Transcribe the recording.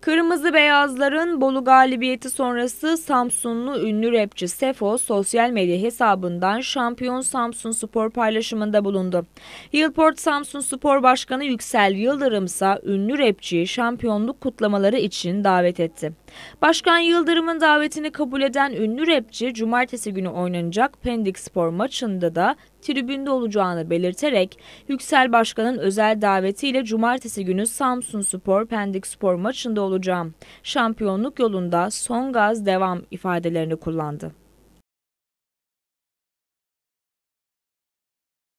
Kırmızı Beyazların Bolu galibiyeti sonrası Samsunlu ünlü rapçi Sefo sosyal medya hesabından şampiyon Samsun Spor paylaşımında bulundu. Yılport Samsun Spor Başkanı Yüksel Yıldırım ise ünlü rapçiyi şampiyonluk kutlamaları için davet etti. Başkan Yıldırım'ın davetini kabul eden ünlü rapçi cumartesi günü oynanacak Pendik Spor maçında da tribünde olacağını belirterek Yüksel Başkan'ın özel davetiyle cumartesi günü Samsun Spor Pendik Spor maçında olacağım. Şampiyonluk yolunda son gaz devam ifadelerini kullandı.